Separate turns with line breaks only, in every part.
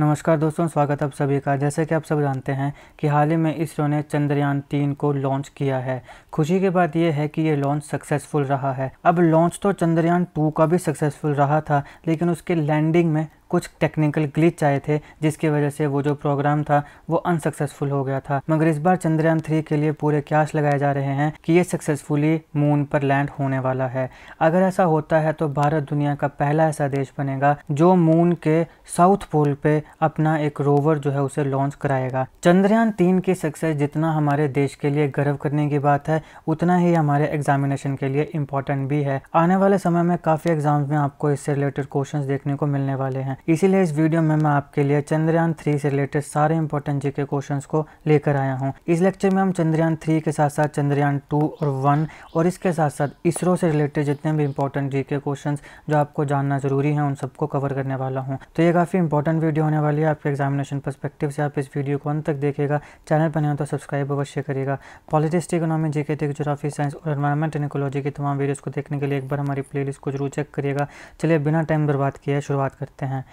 नमस्कार दोस्तों स्वागत है आप सभी का जैसे कि आप सब जानते हैं कि हाल ही में इसरो ने चंद्रयान तीन को लॉन्च किया है खुशी की बात यह है कि ये लॉन्च सक्सेसफुल रहा है अब लॉन्च तो चंद्रयान टू का भी सक्सेसफुल रहा था लेकिन उसके लैंडिंग में कुछ टेक्निकल ग्लिच आए थे जिसकी वजह से वो जो प्रोग्राम था वो अनसक्सेसफुल हो गया था मगर इस बार चंद्रयान थ्री के लिए पूरे क्याश लगाए जा रहे हैं कि ये सक्सेसफुली मून पर लैंड होने वाला है अगर ऐसा होता है तो भारत दुनिया का पहला ऐसा देश बनेगा जो मून के साउथ पोल पे अपना एक रोवर जो है उसे लॉन्च कराएगा चंद्रयान तीन की सक्सेस जितना हमारे देश के लिए गर्व करने की बात है उतना ही हमारे एग्जामिनेशन के लिए इम्पोर्टेंट भी है आने वाले समय में काफ़ी एग्जाम्स में आपको इससे रिलेटेड क्वेश्चन देखने को मिलने वाले हैं इसीलिए इस वीडियो में मैं आपके लिए चंद्रयान थ्री से रिलेटेड सारे इंपॉर्टेंट जीके क्वेश्चंस को लेकर आया हूँ इस लेक्चर में हम चंद्रयान थ्री के साथ साथ चंद्रयान टू और वन और इसके साथ साथ इसरो से रिलेटेड जितने भी इंपॉर्टेंट जीके क्वेश्चंस जो आपको जानना जरूरी है उन सबको कवर करने वाला हूँ तो ये काफ़ी इंपॉर्टेंट वीडियो होने वाली है आपके एग्जामिनेशन परस्पेक्टिव से आप इस वीडियो को अंत तक देखेगा चैनल पर नहीं तो सब्सक्राइब अवश्य करेगा पॉलिटिक्स इकोनॉमी जीके थे जोग्राफी साइंस और एनवायरमेंट एंड इकोलॉजी की तमाम वीडियोज़ को देखने के लिए एक बार हमारी प्ले को जरूर चेक करिएगा चलिए बिना टाइम बर्बाद किए शुरुआत करते हैं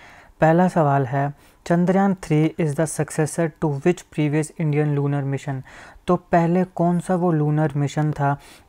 पहला सवाल है Chandrayaan three is the successor to which previous Indian lunar mission तो पहले कौन सा वो लूनर मिशन था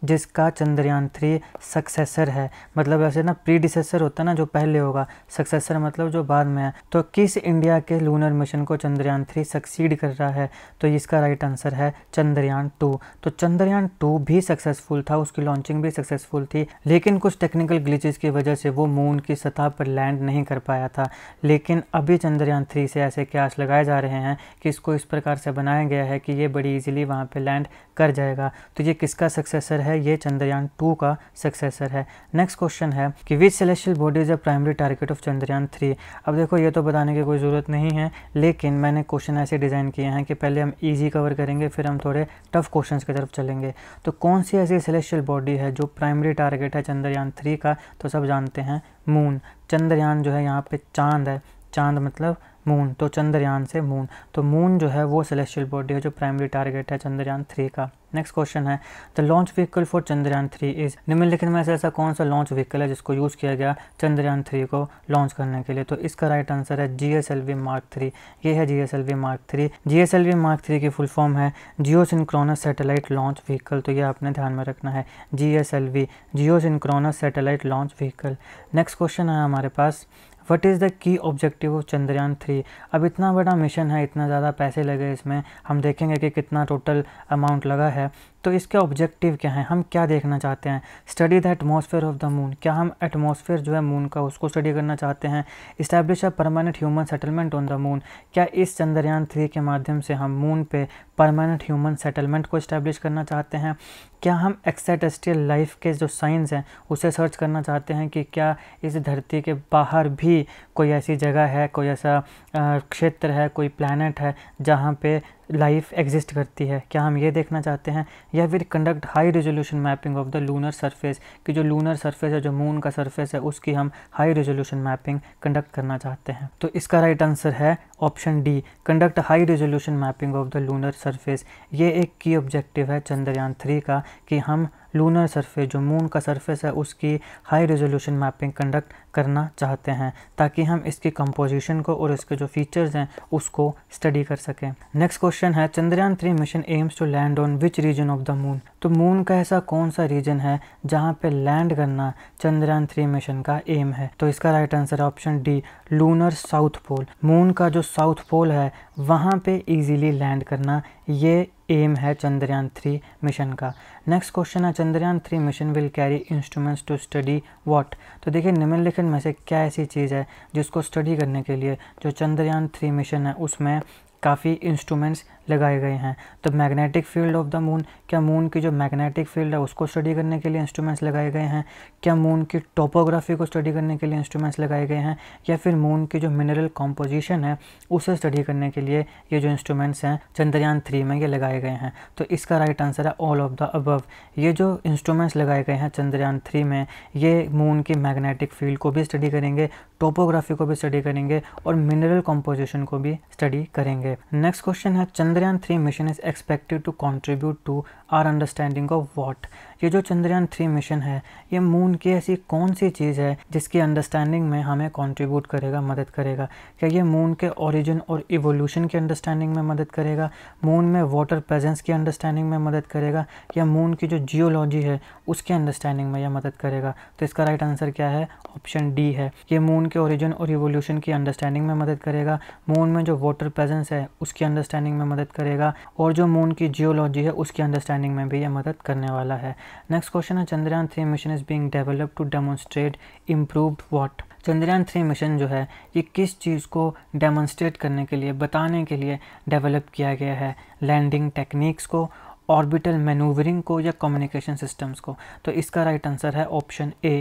जिसका चंद्रयान थ्री सक्सेसर है मतलब ऐसे ना प्रीडिसेसर होता है ना जो पहले होगा सक्सेसर मतलब जो बाद में है तो किस इंडिया के लूनर मिशन को चंद्रयान थ्री सक्सीड कर रहा है तो इसका राइट आंसर है चंद्रयान टू तो चंद्रयान टू भी सक्सेसफुल था उसकी लॉन्चिंग भी सक्सेसफुल थी लेकिन कुछ टेक्निकल ग्लिचेस की वजह से वो मून की सतह पर लैंड नहीं कर पाया था लेकिन अभी चंद्रयान थ्री से ऐसे क्याश लगाए जा रहे हैं कि इसको इस प्रकार से बनाया गया है कि ये बड़ी इजीली वहाँ पे लैंड कर जाएगा तो ये किसका सक्सेसर है ये चंद्रयान टू का सक्सेसर है नेक्स्ट क्वेश्चन है कि which celestial body is a primary target of Chandrayaan three अब देखो ये तो बताने की कोई ज़रूरत नहीं है लेकिन मैंने क्वेश्चन ऐसे डिज़ाइन किए हैं कि पहले हम ईजी कवर करेंगे फिर हम थोड़े टफ क्वेश्चन की तरफ चलेंगे तो कौन सी ऐसी सेलेशियल बॉडी है जो प्राइमरी टारगेट है चंद्रयान थ्री का तो सब जानते हैं मून चंद्रयान जो है यहाँ पे चांद है चांद मतलब मून तो चंद्रयान से मून तो मून जो है वो सेलेस्टियल बॉडी है जो प्राइमरी टारगेट है चंद्रयान थ्री का नेक्स्ट क्वेश्चन है the launch vehicle for Chandrayaan three is निम्नलिखित में से ऐसा कौन सा लॉन्च व्हीकल है जिसको यूज़ किया गया चंद्रयान थ्री को लॉन्च करने के लिए तो इसका राइट right आंसर है G S L V mark three ये है G S L V mark three G S L V mark three की फुल फॉर्म है geosynchronous satellite launch vehicle तो ये आपने ध्यान में रखना है G S L V geosynchronous satellite launch vehicle next question है हमारे पास what is the key objective of Chandrayaan three अब इतना बड़ा मिशन है इतना ज़्यादा पैसे लगे इसमें हम देखेंगे कि कितना टोटल अमाउंट लगा है तो इसके ऑब्जेक्टिव क्या हैं हम क्या देखना चाहते हैं study the atmosphere of the moon क्या हम एटमोसफेयर जो है मून का उसको स्टडी करना चाहते हैं establish a permanent human settlement on the moon क्या इस चंद्रयान थ्री के माध्यम से हम मून पे परमानेंट ह्यूमन सेटलमेंट को इस्टेब्लिश करना चाहते हैं क्या हम एक्स्ट्राटेस्ट्रियल लाइफ के जो साइंस हैं उसे सर्च करना चाहते हैं कि क्या इस धरती के बाहर भी कोई ऐसी जगह है कोई ऐसा क्षेत्र है कोई प्लानट है जहाँ पे लाइफ एग्जिस्ट करती है क्या हम ये देखना चाहते हैं या फिर conduct high resolution mapping of the lunar surface कि जो लूनर सरफेस है जो मून का सरफेस है उसकी हम हाई रेजोल्यूशन मैपिंग कंडक्ट करना चाहते हैं तो इसका राइट right आंसर है option D conduct high resolution mapping of the lunar surface ये एक की ऑब्जेक्टिव है चंद्रयान थ्री का कि हम लूनर सरफेस जो मून का सरफेस है उसकी हाई रेजोल्यूशन मैपिंग कंडक्ट करना चाहते हैं ताकि हम इसके कंपोजिशन को और इसके जो फीचर्स हैं उसको स्टडी कर सकें नेक्स्ट क्वेश्चन है Chandrayaan three mission aims to land on which region of the moon तो मून का ऐसा कौन सा रीजन है जहाँ पे लैंड करना चंद्रयान थ्री मिशन का एम है तो इसका राइट आंसर है option D lunar south pole moon का जो साउथ पोल है वहाँ पे इजीली लैंड करना ये एम है चंद्रयान थ्री मिशन का नेक्स्ट क्वेश्चन है Chandrayaan three mission will carry instruments to study what तो देखिए निम्नलिखित में से क्या ऐसी चीज़ है जिसको स्टडी करने के लिए जो चंद्रयान थ्री मिशन है उसमें काफ़ी इंस्ट्रूमेंट्स लगाए गए हैं तो magnetic field of the moon क्या मून की जो मैग्नेटिक फील्ड है उसको स्टडी करने के लिए इंस्ट्रूमेंट्स लगाए गए हैं क्या मून की टोपोग्राफी को स्टडी करने के लिए इंस्ट्रूमेंट्स लगाए गए हैं या फिर मून की जो मिनरल कॉम्पोजिशन है उसे स्टडी करने के लिए ये जो इंस्ट्रूमेंट्स हैं चंद्रयान थ्री में ये लगाए गए हैं तो इसका राइट आंसर है ऑल ऑफ द अबव ये जो इंस्ट्रूमेंट्स लगाए गए हैं चंद्रयान थ्री में ये मून की मैग्नेटिक फील्ड को भी स्टडी करेंगे टोपोग्राफी को भी स्टडी करेंगे और मिनरल कॉम्पोजिशन को भी स्टडी करेंगे नेक्स्ट क्वेश्चन है Chandra Chandrayaan-3 mission is expected to contribute to our understanding of what ये जो चंद्रयान थ्री मिशन है ये मून की ऐसी कौन सी चीज़ है जिसकी अंडरस्टैंडिंग में हमें कॉन्ट्रीब्यूट करेगा मदद करेगा क्या ये मून के ओरिजिन और इवोल्यूशन की अंडरस्टैंडिंग में मदद करेगा मून में वाटर प्रेजेंस की अंडरस्टैंडिंग में मदद करेगा या मून की जो जियोलॉजी है उसकी अंडरस्टैंडिंग में यह मदद करेगा तो इसका राइट आंसर क्या है ऑप्शन डी है ये मून के ओरिजिन और इवोल्यूशन की अंडरस्टैंडिंग में मदद करेगा मून में जो वाटर प्रेजेंस है उसकी अंडरस्टैंडिंग में मदद करेगा और जो मून की जियोलॉजी है उसकी अंडरस्टैंडिंग अंडरस्टैंडिंग में भी यह मदद करने वाला है नेक्स्ट क्वेश्चन है Chandrayaan three mission is being develop to demonstrate improved what Chandrayaan three mission जो है ये किस चीज़ को डेमोन्स्ट्रेट करने के लिए बताने के लिए डेवलप किया गया है लैंडिंग टेक्निक्स को ऑर्बिटल मैनूवरिंग को या कम्युनिकेशन सिस्टम्स को तो इसका राइट आंसर है option A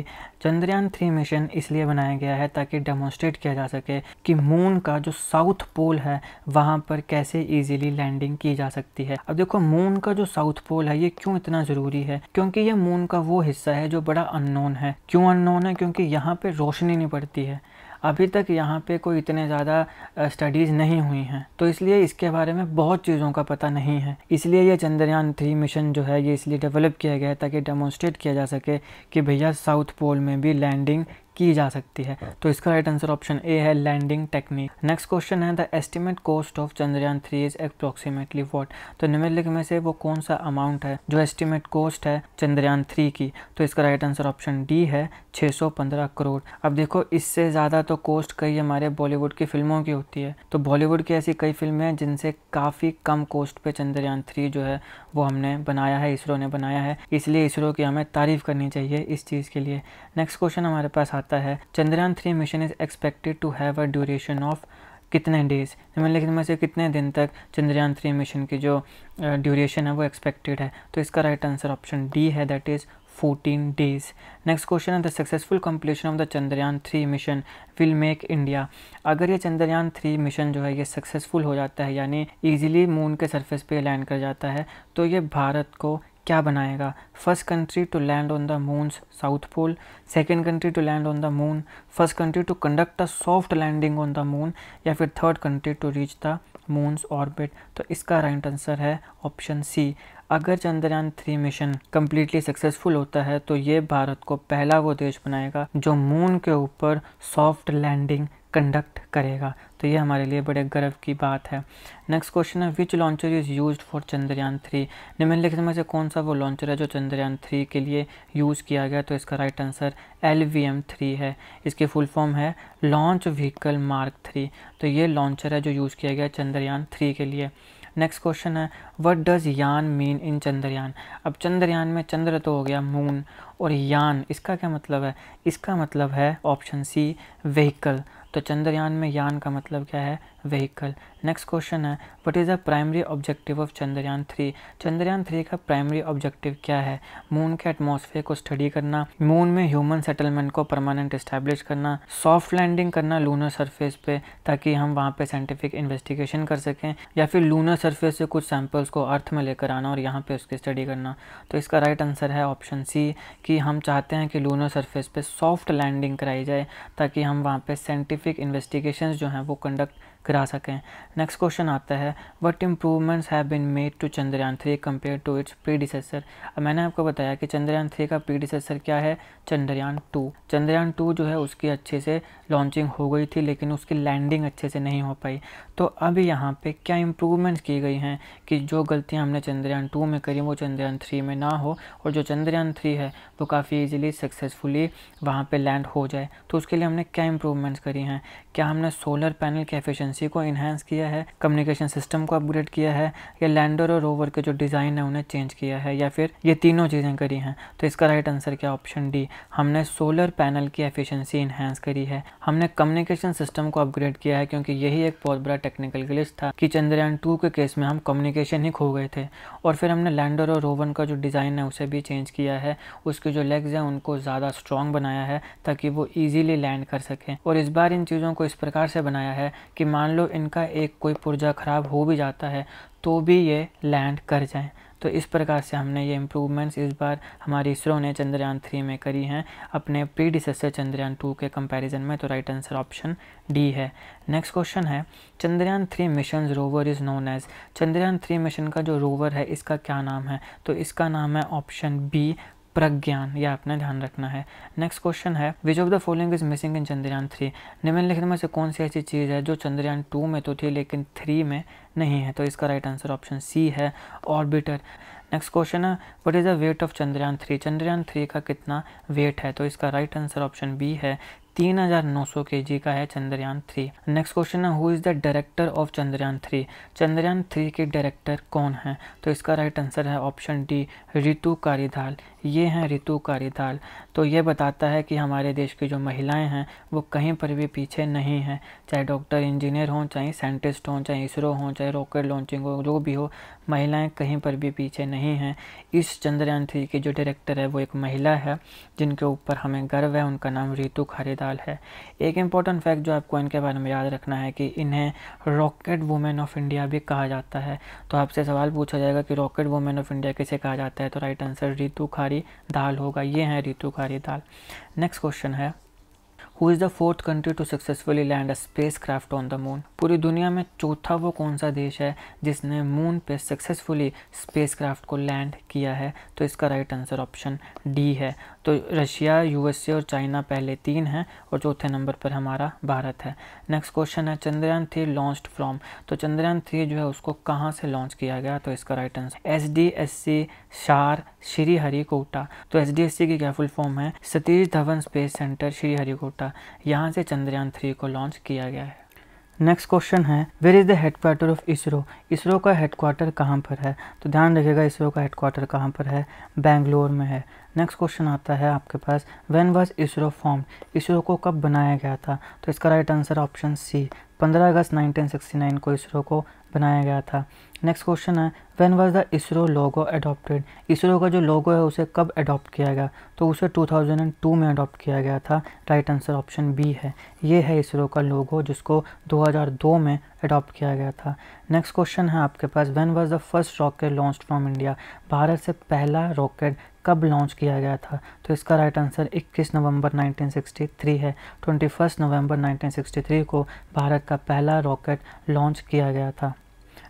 Chandrayaan three mission इसलिए बनाया गया है ताकि डेमोन्स्ट्रेट किया जा सके कि मून का जो साउथ पोल है वहाँ पर कैसे ईजिली लैंडिंग की जा सकती है अब देखो मून का जो साउथ पोल है ये क्यों इतना ज़रूरी है क्योंकि ये मून का वो हिस्सा है जो बड़ा अननोन है क्यों अननोन है क्योंकि यहाँ पर रोशनी नहीं पड़ती है अभी तक यहाँ पे कोई इतने ज़्यादा स्टडीज़ नहीं हुई हैं तो इसलिए इसके बारे में बहुत चीज़ों का पता नहीं है इसलिए ये चंद्रयान थ्री मिशन जो है ये इसलिए डेवलप किया गया है ताकि डेमोन्स्ट्रेट किया जा सके कि भैया साउथ पोल में भी लैंडिंग की जा सकती है तो इसका राइट आंसर ऑप्शन ए है लैंडिंग टेक्निक नेक्स्ट क्वेश्चन है the estimate cost of Chandrayaan three is approximately what तो निम्नलिखित में से वो कौन सा अमाउंट है जो एस्टिमेट कॉस्ट है चंद्रयान थ्री की तो इसका राइट आंसर ऑप्शन डी है 615 करोड़ अब देखो इससे ज़्यादा तो कॉस्ट कई हमारे बॉलीवुड की फिल्मों की होती है तो बॉलीवुड की ऐसी कई फिल्में हैं जिनसे काफ़ी कम कॉस्ट पे चंद्रयान थ्री जो है वो हमने बनाया है इसरो ने बनाया है इसलिए इसरो की हमें तारीफ़ करनी चाहिए इस चीज़ के लिए नेक्स्ट क्वेश्चन हमारे पास आता सकता है Chandrayaan three mission is expected to have a duration of कितने डेज निम्नलिखित में से कितने दिन तक चंद्रयान थ्री मिशन की जो ड्यूरेशन है वो एक्सपेक्टेड है तो इसका राइट आंसर ऑप्शन डी है that is 14 days next question है the successful completion of the Chandrayaan three mission will make India अगर ये चंद्रयान थ्री मिशन जो है ये सक्सेसफुल हो जाता है यानी इजीली मून के सरफेस पे लैंड कर जाता है तो ये भारत को क्या बनाएगा first country to land on the moon's south pole second country to land on the moon first country to conduct a soft landing on the moon या फिर third country to reach the moon's orbit तो इसका right answer है option C अगर Chandrayaan three mission completely successful होता है तो ये भारत को पहला वो देश बनाएगा जो मून के ऊपर सॉफ्ट लैंडिंग कंडक्ट करेगा तो ये हमारे लिए बड़े गर्व की बात है नेक्स्ट क्वेश्चन है which launcher is use for Chandrayaan three निम्नलिखित में से कौन सा वो लॉन्चर है जो चंद्रयान थ्री के लिए यूज़ किया गया तो इसका right answer L V M three है इसकी फुल फॉर्म है लॉन्च व्हीकल मार्क थ्री तो ये लॉन्चर है जो यूज़ किया गया चंद्रयान थ्री के लिए नेक्स्ट क्वेश्चन है what does yaan mean in Chandrayaan अब चंद्रयान में चंद्र तो हो गया मून और यान इसका क्या मतलब है इसका मतलब है ऑप्शन सी व्हीकल तो चंद्रयान में यान का मतलब क्या है व्हीकल नेक्स्ट क्वेश्चन है what is the primary objective of Chandrayaan three Chandrayaan three का प्राइमरी ऑब्जेक्टिव क्या है मून के एटमोसफेयर को स्टडी करना मून में ह्यूमन सेटलमेंट को परमानेंट इस्टेब्लिश करना सॉफ्ट लैंडिंग करना लूनर सरफेस पे ताकि हम वहाँ पे साइंटिफिक इन्वेस्टिगेशन कर सकें या फिर लूनर सरफेस से कुछ सैंपल्स को अर्थ में लेकर आना और यहाँ पे उसकी स्टडी करना तो इसका राइट आंसर है ऑप्शन सी कि हम चाहते हैं कि लूनर सरफेस पे सॉफ्ट लैंडिंग कराई जाए ताकि हम वहाँ पे साइंटिफिक इन्वेस्टिगेशन जो हैं वो कंडक्ट करा सकें नेक्स्ट क्वेश्चन आता है what improvements have been made to Chandrayaan three compare to its predecessor मैंने आपको बताया कि चंद्रयान थ्री का प्रीडिसेसर क्या है चंद्रयान टू चंद्रयान टू जो है उसकी अच्छे से लॉन्चिंग हो गई थी लेकिन उसकी लैंडिंग अच्छे से नहीं हो पाई तो अब यहाँ पे क्या इम्प्रूवमेंट्स की गई हैं कि जो गलतियाँ हमने चंद्रयान टू में करी वो चंद्रयान थ्री में ना हो और जो चंद्रयान थ्री है वो काफ़ी ईजिली सक्सेसफुली वहाँ पर लैंड हो जाए तो उसके लिए हमने क्या इंप्रूवमेंट्स करी हैं क्या हमने सोलर पैनल की एफिशिएंसी को इन्हेंस किया है कम्युनिकेशन सिस्टम को अपग्रेड किया है या लैंडर और रोवर के जो डिज़ाइन है उन्हें चेंज किया है या फिर ये तीनों चीज़ें करी हैं तो इसका राइट आंसर क्या ऑप्शन डी हमने सोलर पैनल की एफिशिएंसी इन्हेंस करी है हमने कम्युनिकेशन सिस्टम को अपग्रेड किया है क्योंकि यही एक बहुत बड़ा टेक्निकल ग्लिच था कि चंद्रयान टू के केस में हम कम्युनिकेशन कम्युनिकेशन ही खो गए थे और फिर हमने लैंडर और रोवन का जो डिज़ाइन है उसे भी चेंज किया है उसके जो लेग्स हैं उनको ज़्यादा स्ट्रॉन्ग बनाया है ताकि वो ईज़ीली लैंड कर सकें और इस बार इन चीज़ों को इस प्रकार से बनाया है कि मान लो इनका एक कोई पुर्जा ख़राब हो भी जाता है तो भी ये लैंड कर जाएँ तो इस प्रकार से हमने ये इम्प्रूवमेंट्स इस बार हमारी इसरो ने चंद्रयान थ्री में करी हैं अपने प्रीडिसेसर चंद्रयान टू के कंपैरिजन में तो राइट आंसर ऑप्शन डी है नेक्स्ट क्वेश्चन है Chandrayaan three mission rover is known as Chandrayaan three mission का जो रोवर है इसका क्या नाम है तो इसका नाम है ऑप्शन बी प्रज्ञान यह आपने ध्यान रखना है नेक्स्ट क्वेश्चन है which of the following is missing in Chandrayaan three निम्नलिखित में से कौन सी ऐसी चीज़ है जो चंद्रयान टू में तो थी लेकिन थ्री में नहीं है तो इसका राइट आंसर ऑप्शन सी है ऑर्बिटर नेक्स्ट क्वेश्चन है what is the weight of Chandrayaan three Chandrayaan three का कितना वेट है तो इसका राइट आंसर ऑप्शन बी है तीन हजार नौ सौ के जी का है चंद्रयान थ्री नेक्स्ट क्वेश्चन है who is the director of Chandrayaan three Chandrayaan three के डायरेक्टर कौन है तो इसका राइट आंसर है ऑप्शन डी रितु कारीधाल ये हैं रितु कारीधाल तो ये बताता है कि हमारे देश की जो महिलाएं हैं वो कहीं पर भी पीछे नहीं हैं चाहे डॉक्टर इंजीनियर हों चाहे साइंटिस्ट हों चाहे इसरो हों चाहे रॉकेट लॉन्चिंग हो जो भी हो महिलाएं कहीं पर भी पीछे नहीं हैं इस चंद्रयान थ्री के जो डायरेक्टर है वो एक महिला है जिनके ऊपर हमें गर्व है उनका नाम रितु खरीदाल है एक इम्पॉर्टेंट फैक्ट जो आपको इनके बारे में याद रखना है कि इन्हें रॉकेट वुमेन ऑफ इंडिया भी कहा जाता है तो आपसे सवाल पूछा जाएगा कि रॉकेट वुमेन ऑफ इंडिया किसे कहा जाता है तो right answer Ritu Karidhal होगा ये है Ritu Karidhal next question है who is the fourth country to successfully land a spacecraft on the moon पूरी दुनिया में चौथा वो कौन सा देश है जिसने मून पे सक्सेसफुली स्पेस क्राफ्ट को लैंड किया है तो इसका राइट आंसर ऑप्शन डी है तो रशिया यूएसए और चाइना पहले तीन हैं और चौथे नंबर पर हमारा भारत है नेक्स्ट क्वेश्चन है चंद्रयान थ्री लॉन्च फ्रॉम तो चंद्रयान थ्री जो है उसको कहाँ से लॉन्च किया गया तो इसका right answer S D S C SHAR Shri Harikota तो एस डी एस सी की क्या फुल फॉर्म है Satish Dhawan space centre Sriharikota यहाँ से चंद्रयान थ्री को लॉन्च किया गया है नेक्स्ट क्वेश्चन है where is the headquarter of ISRO ISRO का हेडक्वार्टर कहाँ पर है तो ध्यान रखिएगा इसरो का हेडक्वार्टर कहाँ पर है बेंगलोर में है नेक्स्ट क्वेश्चन आता है आपके पास when was ISRO form ISRO को कब बनाया गया था तो इसका राइट आंसर ऑप्शन सी 15 अगस्त 1969 को इसरो को बनाया गया था नेक्स्ट क्वेश्चन है when was the ISRO logo adopted ISRO का जो लोगो है उसे कब अडॉप्ट किया गया तो उसे 2002 में अडॉप्ट किया गया था राइट आंसर ऑप्शन बी है ये है इसरो का लोगो जिसको 2002 में अडॉप्ट किया गया था नेक्स्ट क्वेश्चन है आपके पास when was the first rocket launch from India Bharat से पहला रॉकेट कब लॉन्च किया गया था तो इसका राइट आंसर 21 नवंबर 1963 है 21 नवंबर 1963 को भारत का पहला रॉकेट लॉन्च किया गया था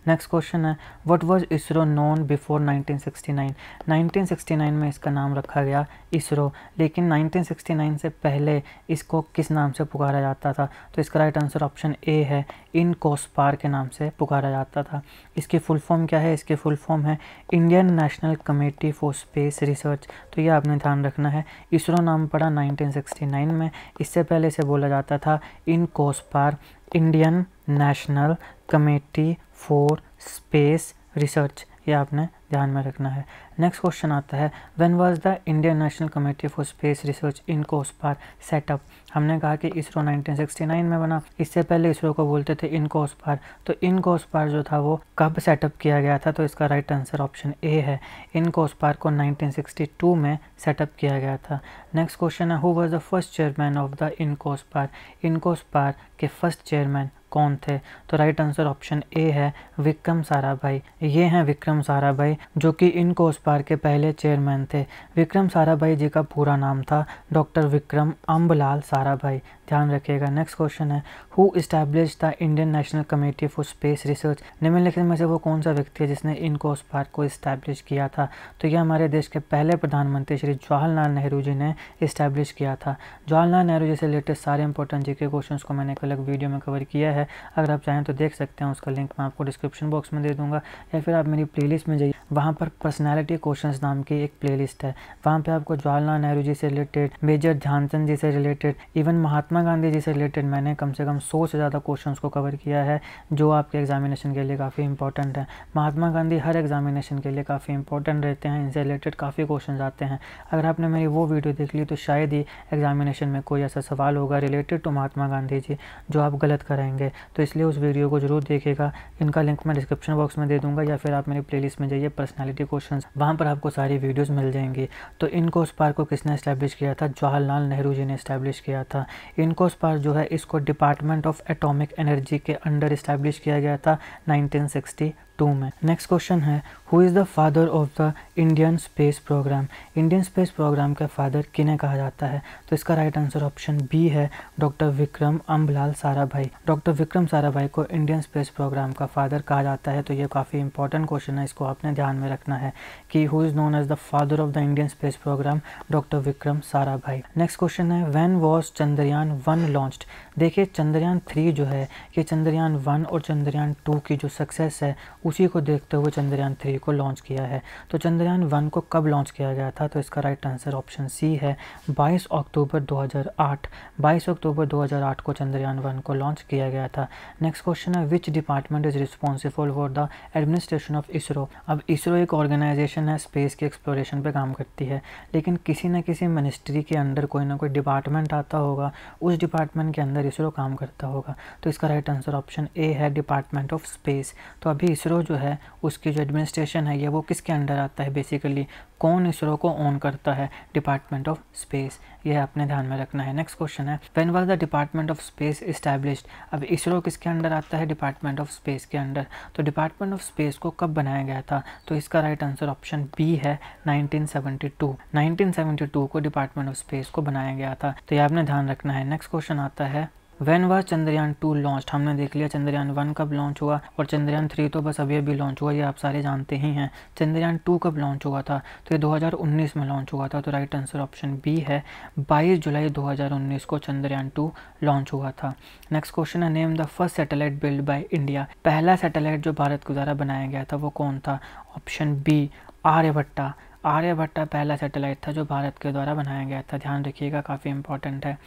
नेक्स्ट क्वेश्चन है what was ISRO known before 1969 1969 में इसका नाम रखा गया इसरो लेकिन 1969 से पहले इसको किस नाम से पुकारा जाता था तो इसका राइट आंसर ऑप्शन ए है इन कोसपार के नाम से पुकारा जाता था इसकी फुल फॉर्म क्या है इसकी फुल फॉर्म है Indian national committee for space research तो ये आपने ध्यान रखना है इसरो नाम पड़ा नाइनटीन में इससे पहले इसे बोला जाता था INCOSPAR Indian national committee for space research ये आपने ध्यान में रखना है नेक्स्ट क्वेश्चन आता है when was the Indian national committee for space research INCOSPAR set up हमने कहा कि इसरो 1969 में बना इससे पहले इसरो को बोलते थे इन कोस्पार तो इन कोस्पार जो था वो कब सेटअप किया गया था तो इसका राइट आंसर ऑप्शन ए है इन कोस्पार को 1962 में सेटअप किया गया था नेक्स्ट क्वेश्चन है who was the first chairman of the INCOSPAR INCOSPAR के फर्स्ट चेयरमैन कौन थे तो राइट आंसर ऑप्शन ए है विक्रम साराभाई ये हैं विक्रम साराभाई जो कि इनको उस पार के पहले चेयरमैन थे विक्रम साराभाई जी का पूरा नाम था डॉक्टर विक्रम अम्बलाल साराभाई ध्यान रखिएगा नेक्स्ट क्वेश्चन है who establish the Indian national committee for space research निम्नलिखित में से वो कौन सा व्यक्ति है जिसने इनको उस पार्क को इस्टेब्लिश किया था तो यह हमारे देश के पहले प्रधानमंत्री श्री जवाहरलाल नेहरू जी ने इस्टेब्लिश किया था जवाहरलाल नेहरू जी से रिलेटेड सारे इंपॉर्टेंट जी के क्वेश्चन को मैंने एक अलग वीडियो में कवर किया है है अगर आप चाहें तो देख सकते हैं उसका लिंक मैं आपको डिस्क्रिप्शन बॉक्स में दे दूंगा या फिर आप मेरी प्लेलिस्ट में जाइए वहाँ पर पर्सनैलिटी क्वेश्चन नाम की एक प्लेलिस्ट है वहाँ पर आपको जवाहरलाल नेहरू जी से रिलेटेड मेजर ध्यानचंद जी से रिलेटेड इवन महात्मा गांधी जी से रिलेटेड मैंने कम से कम सौ से ज़्यादा क्वेश्चन को कवर किया है जो आपके एग्जामिनेशन के लिए काफ़ी इंपॉर्टेंट है महात्मा गांधी हर एग्जामिनेशन के लिए काफ़ी इंपॉर्टेंट रहते हैं इनसे रिलेटेड काफ़ी क्वेश्चन आते हैं अगर आपने मेरी वो वीडियो देख ली तो शायद ही एग्जामिनेशन में कोई ऐसा सवाल होगा रिलेटेड टू महात्मा गांधी जी जो आप गलत करेंगे तो इसलिए उस वीडियो को जरूर देखेगा इनका लिंक मैं डिस्क्रिप्शन बॉक्स में दे दूंगा या फिर आप मेरे प्लेलिस्ट में जाइए पर्सनैलिटी क्वेश्चन वहाँ पर आपको सारी वीडियोज़ मिल जाएंगी तो इनको उस पार्क को किसने इस्टेब्लिश किया था जवाहरलाल नेहरू जी ने इस्टेब्लिश किया था इनको उस पार्क जो है इसको डिपार्टमेंट ऑफ एटॉमिक एनर्जी के अंडर इस्टेब्लिश किया गया था नाइनटीन टू में नेक्स्ट क्वेश्चन है who is the father of the Indian space programme Indian space programme का फादर किन्हें कहा जाता है तो इसका राइट आंसर ऑप्शन बी है डॉक्टर विक्रम अम्बलाल साराभाई डॉक्टर विक्रम साराभाई को इंडियन स्पेस प्रोग्राम का फादर कहा जाता है तो ये काफ़ी इंपॉर्टेंट क्वेश्चन है इसको आपने ध्यान में रखना है कि who is known as the father of the Indian space programme doctor Vikram Sarabhai next question है when was Chandrayaan one launched देखिए चंद्रयान थ्री जो है ये चंद्रयान वन और चंद्रयान टू की जो सक्सेस है उसी को देखते हुए चंद्रयान थ्री को लॉन्च किया है तो चंद्रयान वन को कब लॉन्च किया गया था तो इसका राइट आंसर ऑप्शन सी है 22 अक्टूबर 2008 22 अक्टूबर 2008 को चंद्रयान वन को लॉन्च किया गया था नेक्स्ट क्वेश्चन है which department is responsible for the administration of ISRO अब इसरो एक ऑर्गेनाइजेशन ऑर्गेनाइजेशन है स्पेस के एक्सप्लोरेशन पे काम करती है लेकिन किसी न किसी मिनिस्ट्री के अंडर कोई ना कोई डिपार्टमेंट आता होगा उस डिपार्टमेंट के अंदर इसरो काम करता होगा तो इसका राइट आंसर ऑप्शन ए है डिपार्टमेंट ऑफ स्पेस तो अभी इसरो जो है उसकी जो एडमिनिस्ट्रेशन है ये वो किसके अंडर आता है बेसिकली कौन इसरो को ओन करता है डिपार्टमेंट ऑफ स्पेस यह आपने ध्यान में रखना है नेक्स्ट क्वेश्चन है when was the department of space established अब इसरो किसके अंडर आता है डिपार्टमेंट ऑफ स्पेस के अंडर तो डिपार्टमेंट ऑफ स्पेस को कब बनाया गया था तो इसका राइट आंसर ऑप्शन बी है 1972 1972 को डिपार्टमेंट ऑफ स्पेस को बनाया गया था तो यह आपने ध्यान रखना है नेक्स्ट क्वेश्चन आता है when was Chandrayaan two launch हमने देख लिया चंद्रयान वन कब लॉन्च हुआ और चंद्रयान थ्री तो बस अभी अभी लॉन्च हुआ ये आप सारे जानते ही हैं चंद्रयान टू कब लॉन्च हुआ था तो ये 2019 में लॉन्च हुआ था तो राइट आंसर ऑप्शन बी है 22 जुलाई 2019 को चंद्रयान टू लॉन्च हुआ था नेक्स्ट क्वेश्चन है name the first satellite build by India पहला सेटेलाइट जो भारत के द्वारा बनाया गया था वो कौन था ऑप्शन बी आर्यभट्टा आर्यभट्टा पहला सेटेलाइट था जो भारत के द्वारा बनाया गया था ध्यान रखिएगा काफ़ी इंपॉर्टेंट है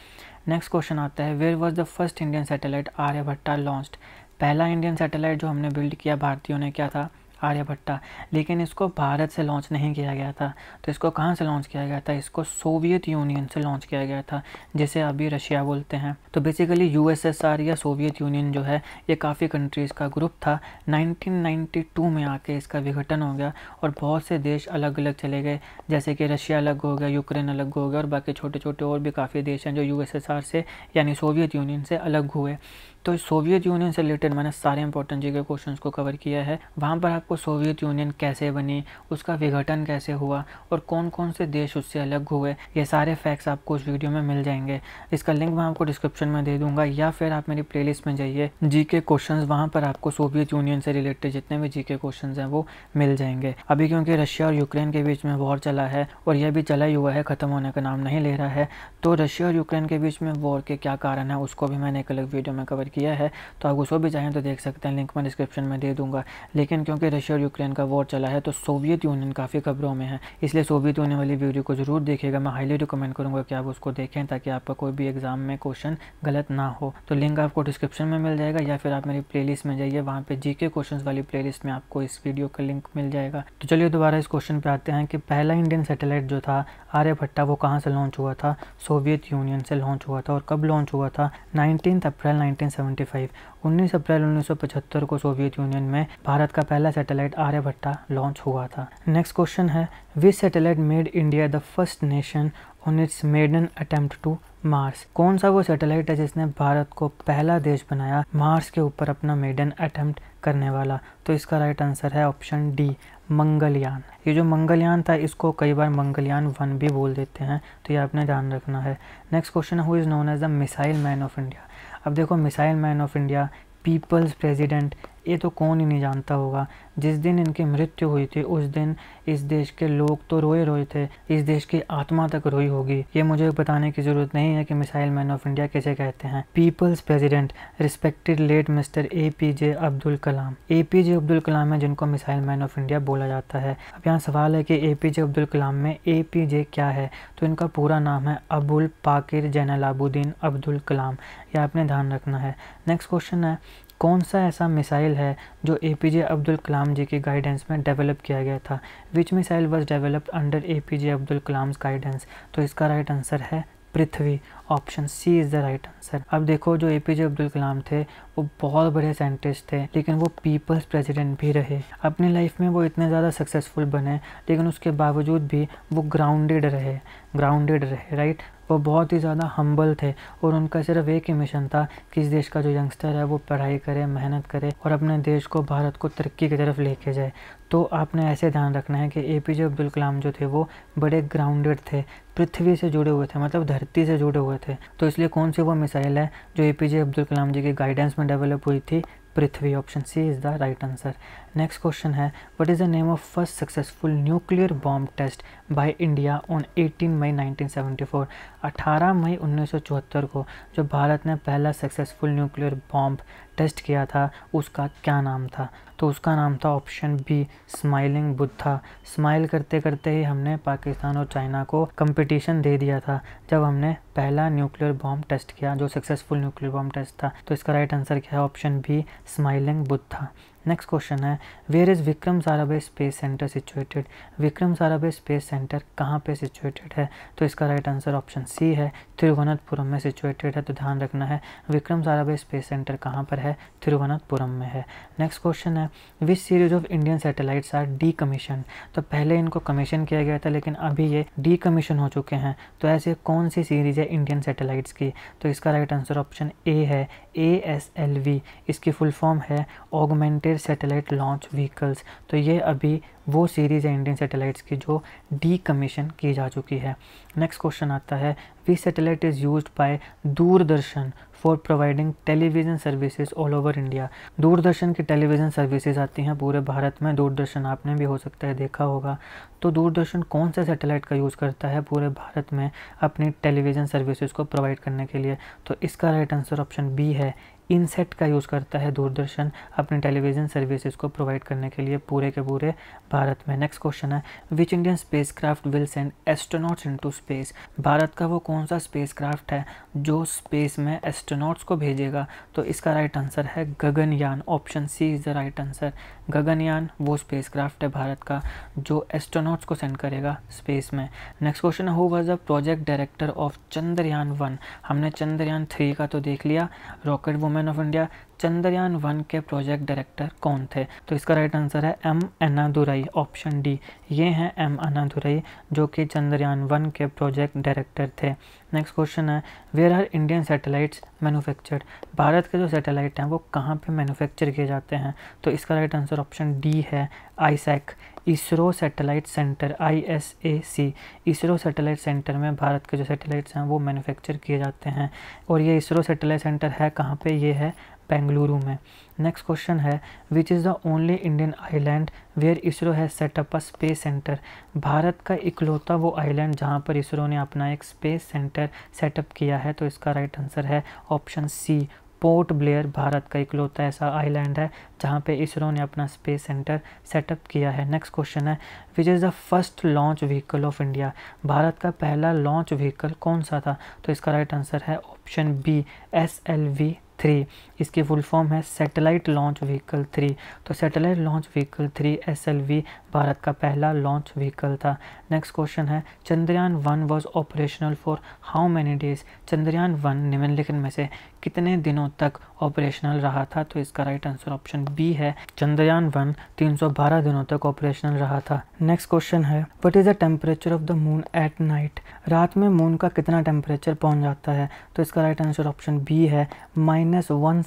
नेक्स्ट क्वेश्चन आता है where was the first Indian satellite Aryabhata launched पहला इंडियन सैटेलाइट जो हमने बिल्ड किया भारतीयों ने क्या था आर्यभट्टा लेकिन इसको भारत से लॉन्च नहीं किया गया था तो इसको कहाँ से लॉन्च किया गया था इसको सोवियत यूनियन से लॉन्च किया गया था जिसे अभी रशिया बोलते हैं तो बेसिकली यूएसएसआर या सोवियत यूनियन जो है ये काफ़ी कंट्रीज़ का ग्रुप था 1992 में आके इसका विघटन हो गया और बहुत से देश अलग अलग चले गए जैसे कि रशिया अलग हो गया यूक्रेन अलग हो गया और बाकी छोटे छोटे और भी काफ़ी देश हैं जो यू से यानी सोवियत यूनियन से अलग हुए तो सोवियत यूनियन से रिलेटेड मैंने सारे इंपॉर्टेंट जी के क्वेश्चन को कवर किया है वहाँ पर आपको सोवियत यूनियन कैसे बनी उसका विघटन कैसे हुआ और कौन कौन से देश उससे अलग हुए ये सारे फैक्ट्स आपको उस वीडियो में मिल जाएंगे इसका लिंक मैं आपको डिस्क्रिप्शन में दे दूंगा या फिर आप मेरी प्ले में जाइए जी के क्वेश्चन वहाँ पर आपको सोवियत यूनियन से रिलेटेड जितने भी जी के क्वेश्चन हैं वो मिल जाएंगे अभी क्योंकि रशिया और यूक्रेन के बीच में वॉर चला है और यह भी चला ही हुआ है ख़त्म होने का नाम नहीं ले रहा है तो रशिया और यूक्रेन के बीच में वॉर के क्या कारण है उसको भी मैंने एक अलग वीडियो में कवर किया है तो आप उसको भी चाहें तो देख सकते हैं लिंक मैं डिस्क्रिप्शन में दे दूंगा लेकिन क्योंकि रशिया और यूक्रेन का वॉर चला है तो सोवियत यूनियन काफ़ी खबरों में है इसलिए सोवियत यूनियन वाली वीडियो को ज़रूर देखेगा मैं हाईली रिकमेंड करूँगा कि आप उसको देखें ताकि आपका कोई भी एग्ज़ाम में क्वेश्चन गलत ना हो तो लिंक आपको डिस्क्रिप्शन में मिल जाएगा या फिर आप मेरी प्ले में जाइए वहाँ पर जी के वाली प्ले में आपको इस वीडियो का लिंक मिल जाएगा तो चलिए दोबारा इस क्वेश्चन पर आते हैं कि पहला इंडियन सेटेलाइट जो था आर्यभट्टा वो कहाँ से लॉन्च हुआ था सोवियत यूनियन से लॉन्च हुआ था और कब लॉन्च हुआ था नाइनटीन अप्रैल नाइनटीन 1975 अप्रैल 1975 को सोवियत यूनियन में भारत का पहला सैटेलाइट आर्यभट्टा लॉन्च हुआ था नेक्स्ट क्वेश्चन है which satellite made India the first nation on its maiden attempt to Mars कौन सा वो सैटेलाइट है जिसने भारत को पहला देश बनाया मार्स के ऊपर अपना मेडन अटेम्प्ट करने वाला तो इसका राइट आंसर है ऑप्शन डी मंगलयान ये जो मंगलयान था इसको कई बार मंगलयान वन भी बोल देते हैं तो ये आपने ध्यान रखना है next question who is known as the missile man of India अब देखो missile man of India people's president ये तो कौन ही नहीं जानता होगा जिस दिन इनकी मृत्यु हुई थी उस दिन इस देश के लोग तो रोए रोए थे इस देश की आत्मा तक रोई होगी ये मुझे बताने की ज़रूरत नहीं है कि मिसाइल मैन ऑफ इंडिया कैसे कहते हैं people's president respected late mister A P J Abdul Kalam A P J Abdul Kalam है जिनको मिसाइल मैन ऑफ इंडिया बोला जाता है अब यहाँ सवाल है कि ए पी जे अब्दुल कलाम में ए पी जे क्या है तो इनका पूरा नाम है अबुल पाकिर जैनलाबुद्दीन अब्दुल कलाम यह आपने ध्यान रखना है नेक्स्ट क्वेश्चन है कौन सा ऐसा मिसाइल है जो ए पी जे अब्दुल कलाम जी के गाइडेंस में डेवलप किया गया था which missile was developed under A P J Abdul Kalam's guidance तो इसका राइट आंसर है Prithvi option C is the right answer अब देखो जो ए पी जे अब्दुल कलाम थे वो बहुत बड़े साइंटिस्ट थे लेकिन वो पीपल्स प्रेसिडेंट भी रहे अपनी लाइफ में वो इतने ज़्यादा सक्सेसफुल बने लेकिन उसके बावजूद भी वो ग्राउंडेड रहे ग्राउंडेड रहे राइट वो बहुत ही ज़्यादा हम्बल थे और उनका सिर्फ एक ही मिशन था कि इस देश का जो यंगस्टर है वो पढ़ाई करे मेहनत करे और अपने देश को भारत को तरक्की की तरफ लेके जाए तो आपने ऐसे ध्यान रखना है कि ए पी जे अब्दुल कलाम जो थे वो बड़े ग्राउंडेड थे पृथ्वी से जुड़े हुए थे मतलब धरती से जुड़े हुए थे तो इसलिए कौन सी वो मिसाइल है जो ए पी जे अब्दुल कलाम जी के गाइडेंस में डेवलप हुई थी Prithvi option C is the right answer next question है what is the name of first successful nuclear bomb test by India on 18 May 1974 18 May 1974 को जो भारत ने पहला सक्सेसफुल न्यूक्लियर बॉम्ब टेस्ट किया था उसका क्या नाम था तो उसका नाम था option B smiling Buddha smile करते करते ही हमने पाकिस्तान और चाइना को कंपटीशन दे दिया था जब हमने पहला न्यूक्लियर बॉम्ब टेस्ट किया जो सक्सेसफुल न्यूक्लियर बॉम्ब टेस्ट था तो इसका राइट आंसर क्या है option B smiling Buddha next question है where is Vikram Sarabhai space centre situated Vikram Sarabhai space centre कहाँ पे सिचुएटेड है तो इसका राइट आंसर ऑप्शन सी है तिरुवनंतपुरम में सिचुएटेड है तो ध्यान रखना है विक्रम साराभाई स्पेस सेंटर कहाँ पर है तिरुवनंतपुरम में है नेक्स्ट क्वेश्चन है which series of Indian satellites are decommission तो पहले इनको कमीशन किया गया था लेकिन अभी ये डी कमीशन हो चुके हैं तो ऐसे कौन सी सीरीज है इंडियन सेटेलाइट्स की तो इसका राइट आंसर ऑप्शन ए है ए एस एल वी इसकी फुल फॉर्म है ऑगमेंटेड फिर सैटेलाइट लॉन्च व्हीकल्स तो ये अभी वो सीरीज़ है इंडियन सैटेलाइट्स की जो डी कमीशन की जा चुकी है नेक्स्ट क्वेश्चन आता है we satellite is use by Doordarshan for providing television services all over India Doordarshan की टेलीविज़न सर्विसेज आती हैं पूरे भारत में दूरदर्शन आपने भी हो सकता है देखा होगा तो दूरदर्शन कौन सा सैटेलाइट का यूज़ करता है पूरे भारत में अपनी टेलीविज़न सर्विसेज को प्रोवाइड करने के लिए तो इसका राइट आंसर ऑप्शन बी है इनसेट का यूज़ करता है दूरदर्शन अपने टेलीविज़न सर्विसेज को प्रोवाइड करने के लिए पूरे के पूरे भारत में नेक्स्ट क्वेश्चन है which Indian spacecraft will send astronauts to space Bharat का वो कौन सा स्पेस क्राफ्ट है जो स्पेस में एस्ट्रोनॉट्स को भेजेगा तो इसका राइट आंसर है Gaganyaan option C is the right answer Gaganyaan वो स्पेस क्राफ्ट है भारत का जो एस्ट्रोनॉट्स को सेंड करेगा स्पेस में next question who was a project director of Chandrayaan one हमने चंद्रयान थ्री का तो देख लिया रॉकेट वो government of India Chandrayaan one के प्रोजेक्ट डायरेक्टर कौन थे तो इसका राइट आंसर है एम अन्नादुराई ऑप्शन डी ये हैं एम अन्नादुराई जो कि चंद्रयान वन के प्रोजेक्ट डायरेक्टर थे नेक्स्ट क्वेश्चन है where are Indian satellites manufactured Bharat के जो सैटेलाइट हैं वो कहाँ पे मैनुफैक्चर किए जाते हैं तो इसका राइट आंसर ऑप्शन डी है ISAC ISRO satellite centre I S A C ISRO satellite centre में भारत के जो सैटेलाइट्स हैं वो मैन्युफैक्चर किए जाते हैं और ये इसरो सैटेलाइट सेंटर है कहाँ पे ये है बेंगलुरु में नेक्स्ट क्वेश्चन है which is the only Indian island where ISRO है set up a space centre Bharat का इकलौता वो आइलैंड जहाँ पर इसरो ने अपना एक स्पेस सेंटर सेटअप किया है तो इसका राइट आंसर है ऑप्शन सी पोर्ट ब्लेयर भारत का इकलौता ऐसा आइलैंड है जहाँ पे इसरो ने अपना स्पेस सेंटर सेटअप किया है नेक्स्ट क्वेश्चन है which is the first launch vehicle of India Bharat का पहला लॉन्च व्हीकल कौन सा था तो इसका राइट आंसर है option B S L V three इसकी फुल फॉर्म है सैटेलाइट लॉन्च व्हीकल थ्री तो satellite launch vehicle three S L V Bharat का पहला लॉन्च व्हीकल था नेक्स्ट क्वेश्चन है Chandrayaan one was operational for how many days Chandrayaan one निम्नलिखित में से कितने दिनों तक ऑपरेशनल रहा था तो इसका राइट आंसर ऑप्शन बी है चंद्रयान वन 312 दिनों तक ऑपरेशनल रहा था नेक्स्ट क्वेश्चन है what is the temperature of the moon at night रात में मून का कितना टेम्परेचर पहुंच जाता है तो इसका राइट आंसर ऑप्शन बी है माइनस वन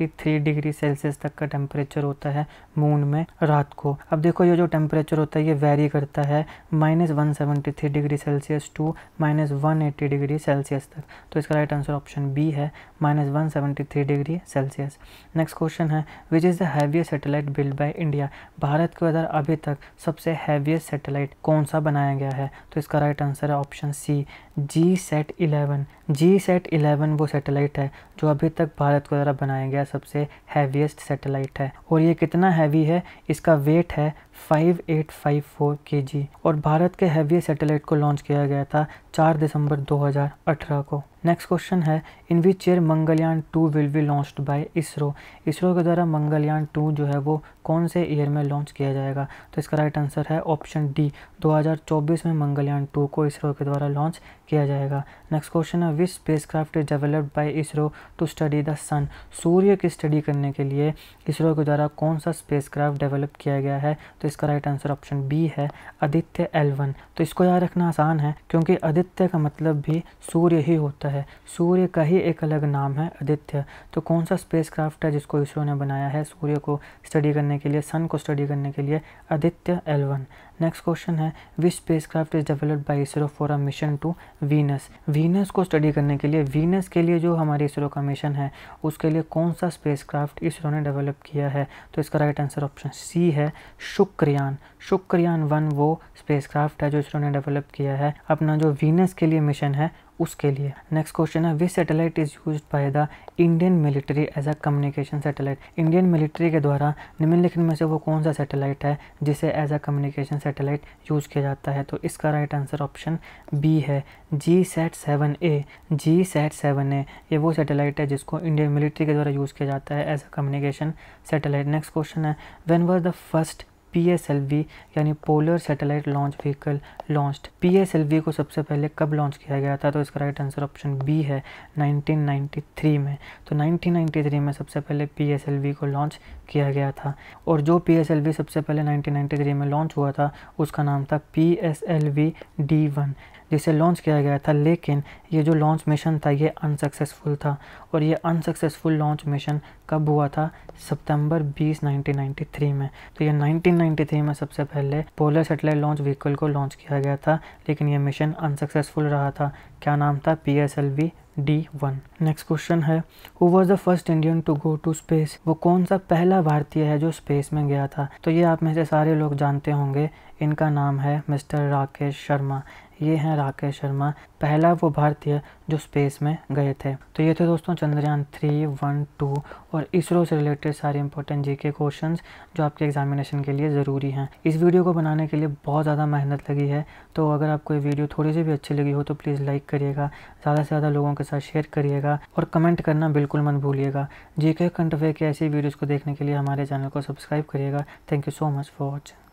डिग्री सेल्सियस तक का टेम्परेचर होता है मून में रात को अब देखो ये जो टेम्परेचर टेम्परेचर होता है ये वेरी करता है minus one seventy three degree Celsius to minus one eighty degree Celsius तक तो इसका राइट आंसर ऑप्शन बी है minus one seventy three degree Celsius next question है which is the heaviest satellite build by India Bharat के अंदर अभी तक सबसे हैवीएस्ट सैटेलाइट कौन सा बनाया गया है तो इसका राइट आंसर है option C G sat eleven G sat eleven वो सैटेलाइट है जो अभी तक भारत को द्वारा बनाया गया सबसे हैवीएस्ट सैटेलाइट है और ये कितना हैवी है इसका वेट है 5854 एट और भारत के हैवीएस्ट सैटेलाइट को लॉन्च किया गया था चार दिसंबर 2018 को नेक्स्ट क्वेश्चन है in which year Mangalyaan two will be launch by ISRO ISRO के द्वारा मंगलयान टू जो है वो कौन से ईयर में लॉन्च किया जाएगा तो इसका राइट आंसर है ऑप्शन डी 2024 में मंगलयान टू को इसरो के द्वारा लॉन्च किया जाएगा नेक्स्ट क्वेश्चन है which spacecraft is developed by ISRO to study the sun सूर्य की स्टडी करने के लिए इसरो के द्वारा कौन सा स्पेस क्राफ्ट डेवलप किया गया है तो इसका राइट आंसर ऑप्शन बी है आदित्य एल तो इसको याद रखना आसान है क्योंकि आदित्य आदित्य का मतलब भी सूर्य ही होता है सूर्य का ही एक अलग नाम है आदित्य तो कौन सा स्पेसक्राफ्ट है जिसको इसरो ने बनाया है सूर्य को स्टडी करने के लिए सन को स्टडी करने के लिए आदित्य एलवन नेक्स्ट क्वेश्चन है which spacecraft is developed by ISRO for a mission to Venus Venus को स्टडी करने के लिए वीनस के लिए जो हमारे इसरो का मिशन है उसके लिए कौन सा स्पेस क्राफ्ट इसरो ने डेवलप किया है तो इसका राइट आंसर ऑप्शन सी है शुक्रयान शुक्रयान वन वो स्पेस क्राफ्ट है जो इसरो ने डेवलप किया है अपना जो वीनस के लिए मिशन है उसके लिए नेक्स्ट क्वेश्चन है which satellite is use by the Indian military as a communication satellite Indian military के द्वारा निम्नलिखित में से वो कौन सा सैटेलाइट है जिसे as a communication satellite use किया जाता है तो इसका राइट आंसर ऑप्शन बी है G sat seven A G sat seven A ये वो सैटेलाइट है जिसको इंडियन मिलिट्री के द्वारा यूज़ किया जाता है as a communication satellite next question है when was the first P यानी polar satellite launch vehicle launch P को सबसे पहले कब लॉन्च किया गया था तो इसका राइट आंसर ऑप्शन बी है 1993 में तो 1993 में सबसे पहले पी को लॉन्च किया गया था और जो पी सबसे पहले 1993 में लॉन्च हुआ था उसका नाम था P S L V D one जिसे लॉन्च किया गया था लेकिन ये जो लॉन्च मिशन था ये अनसक्सेसफुल था और ये अनसक्सेसफुल लॉन्च मिशन कब हुआ था सितंबर 20 1993 में तो ये 1993 में सबसे पहले पोलर सेटेलाइट लॉन्च व्हीकल को लॉन्च किया गया था लेकिन ये मिशन अनसक्सेसफुल रहा था क्या नाम था P S L V D one next question है who was the first Indian to go to space वो कौन सा पहला भारतीय है जो स्पेस में गया था तो ये आप में से सारे लोग जानते होंगे इनका नाम है मिस्टर राकेश शर्मा ये हैं राकेश शर्मा पहला वो भारतीय जो स्पेस में गए थे तो ये थे दोस्तों चंद्रयान थ्री वन टू और इसरो से रिलेटेड सारे इंपॉर्टेंट जी के क्वेश्चन जो आपके एग्जामिनेशन के लिए ज़रूरी हैं इस वीडियो को बनाने के लिए बहुत ज़्यादा मेहनत लगी है तो अगर आपको ये वीडियो थोड़ी सी भी अच्छी लगी हो तो प्लीज़ लाइक करिएगा ज़्यादा से ज़्यादा लोगों के साथ शेयर करिएगा और कमेंट करना बिल्कुल मत भूलिएगा जी के कंटवे के ऐसी वीडियोज़ को देखने के लिए हमारे चैनल को सब्सक्राइब करिएगा thank you so much for watching